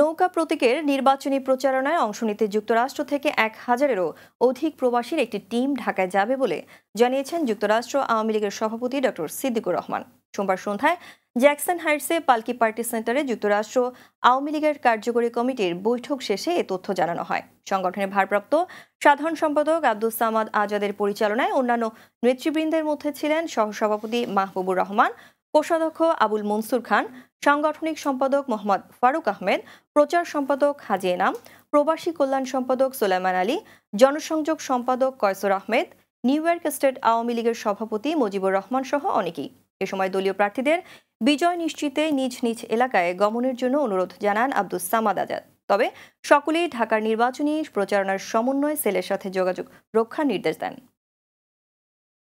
নৌকা প্রতীকের নির্বাচনী প্রচারণায় অংশ নিতে যুক্তরাষ্ট্র থেকে এক হাজারেরও অধিক প্রবাসীর একটি টিম ঢাকায় যাবে বলে জানিয়েছেন যুক্তরাষ্ট্র আওয়ামী লীগের সভাপতি ডক্টর সিদ্দিকুর রহমান সোমবার সন্ধ্যায় জ্যাকসন হাইটসে পালকি পার্টি সেন্টারে যুক্তরাষ্ট্র আওয়ামী লীগের কার্যকরী কমিটির বৈঠক শেষে এ তথ্য জানানো হয় সংগঠনের ভারপ্রাপ্ত সাধারণ সম্পাদক আব্দুল সামাদ আজাদের পরিচালনায় অন্যান্য নেতৃবৃন্দের মধ্যে ছিলেন সহসভাপতি মাহবুবুর রহমান কোষাধ্যক্ষ আবুল মনসুর খান সাংগঠনিক সম্পাদক মোহাম্মদ ফারুক আহমেদ প্রচার সম্পাদক হাজি এনাম প্রবাসী কল্যাণ সম্পাদক সোলাইমান আলী জনসংযোগ সম্পাদক Kaiser Ahmed New York State Awami লীগের সভাপতি মুজিবুর রহমান সহ অনেকেই এ সময় দলীয় প্রার্থীদের বিজয় নিশ্চিতে নিজ নিজ এলাকায় গমনের জন্য অনুরোধ জানান আব্দুল সামাদ আজাদ তবে সকলেই ঢাকার নির্বাচনী প্রচারণার সমন্বয় সেলের সাথে যোগাযোগ রক্ষার নির্দেশ দেন